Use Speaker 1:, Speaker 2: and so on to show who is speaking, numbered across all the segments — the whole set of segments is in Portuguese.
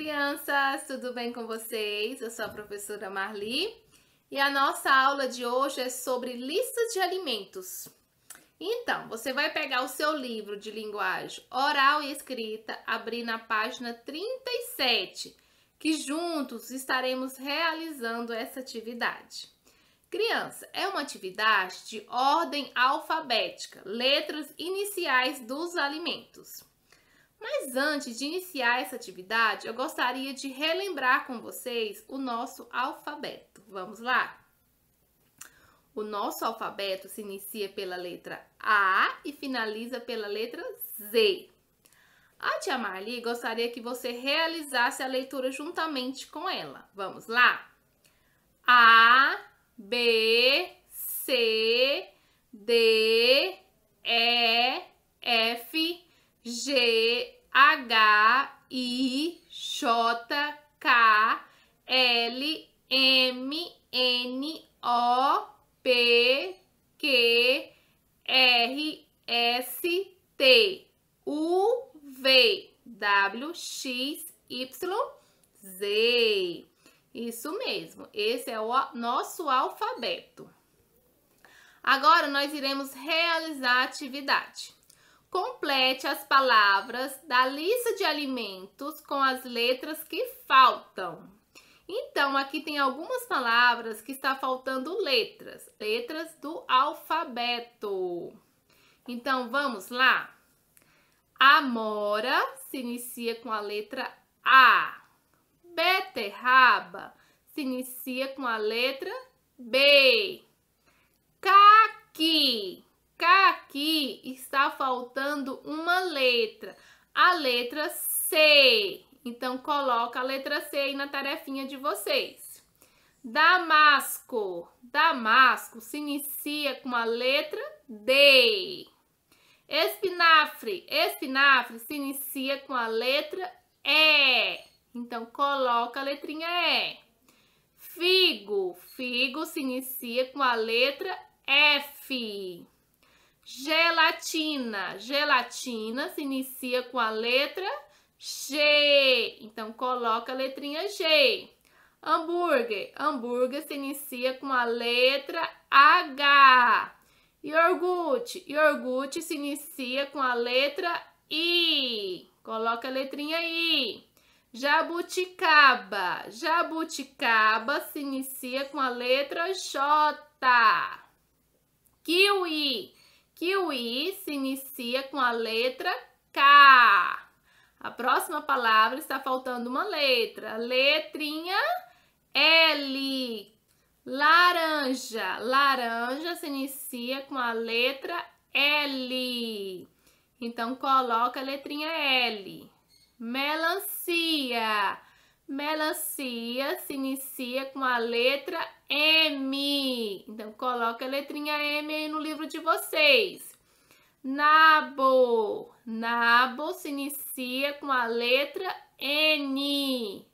Speaker 1: crianças! Tudo bem com vocês? Eu sou a professora Marli e a nossa aula de hoje é sobre listas de alimentos. Então, você vai pegar o seu livro de linguagem oral e escrita, abrir na página 37, que juntos estaremos realizando essa atividade. Criança, é uma atividade de ordem alfabética, letras iniciais dos alimentos. Mas antes de iniciar essa atividade, eu gostaria de relembrar com vocês o nosso alfabeto. Vamos lá? O nosso alfabeto se inicia pela letra A e finaliza pela letra Z. A tia Marli gostaria que você realizasse a leitura juntamente com ela. Vamos lá? A, B, C, D, G H I J K L M N O P Q R S T U V W X Y Z. Isso mesmo, esse é o nosso alfabeto. Agora nós iremos realizar a atividade. Complete as palavras da lista de alimentos com as letras que faltam. Então, aqui tem algumas palavras que está faltando letras, letras do alfabeto. Então, vamos lá? Amora se inicia com a letra A. Beterraba se inicia com a letra B. Caqui K aqui está faltando uma letra, a letra C. Então, coloca a letra C aí na tarefinha de vocês. Damasco. Damasco se inicia com a letra D. Espinafre. Espinafre se inicia com a letra E. Então, coloca a letrinha E. Figo. Figo se inicia com a letra F. Gelatina. Gelatina se inicia com a letra G. Então, coloca a letrinha G. Hambúrguer. Hambúrguer se inicia com a letra H. Iogurte. Iogurte se inicia com a letra I. Coloca a letrinha I. Jabuticaba. Jabuticaba se inicia com a letra J. Kiwi. Que o i se inicia com a letra K. A próxima palavra está faltando uma letra. Letrinha L. Laranja. Laranja se inicia com a letra L. Então, coloca a letrinha L. Melancia. Melancia se inicia com a letra M. Então, coloca a letrinha M aí no livro de vocês. Nabo. Nabo se inicia com a letra N.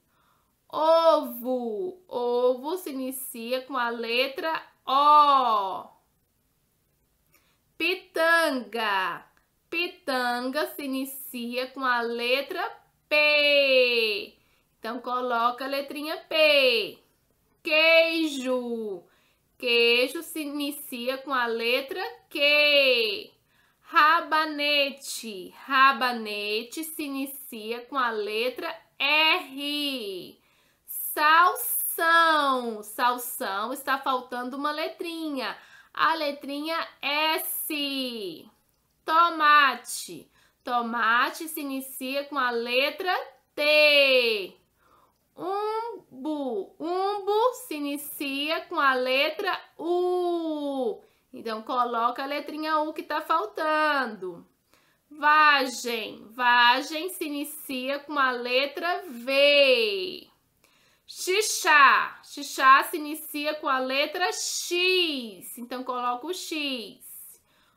Speaker 1: Ovo. Ovo se inicia com a letra O. Pitanga. Pitanga se inicia com a letra P. Então, coloca a letrinha P queijo. Queijo se inicia com a letra Q. Rabanete. Rabanete se inicia com a letra R. Salsão. Salsão está faltando uma letrinha. A letrinha S. Tomate. Tomate se inicia com a letra T. inicia com a letra U. Então, coloca a letrinha U que está faltando. Vagem. Vagem se inicia com a letra V. Xixá. Xixá se inicia com a letra X. Então, coloca o X.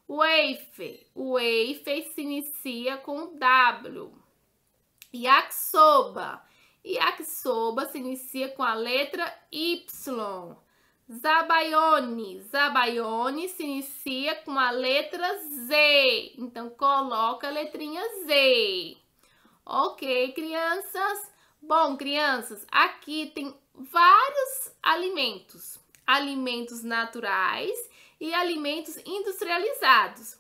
Speaker 1: Wafer. Wafer se inicia com W. Yakisoba. Yakisoba se inicia com a letra Y. Zabaione. Zabaione se inicia com a letra Z. Então, coloca a letrinha Z. Ok, crianças? Bom, crianças, aqui tem vários alimentos. Alimentos naturais e alimentos industrializados.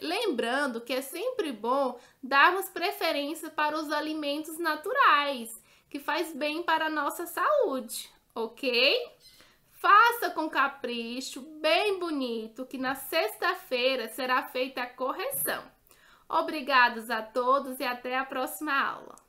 Speaker 1: Lembrando que é sempre bom darmos preferência para os alimentos naturais, que faz bem para a nossa saúde, ok? Faça com capricho, bem bonito, que na sexta-feira será feita a correção. Obrigados a todos e até a próxima aula.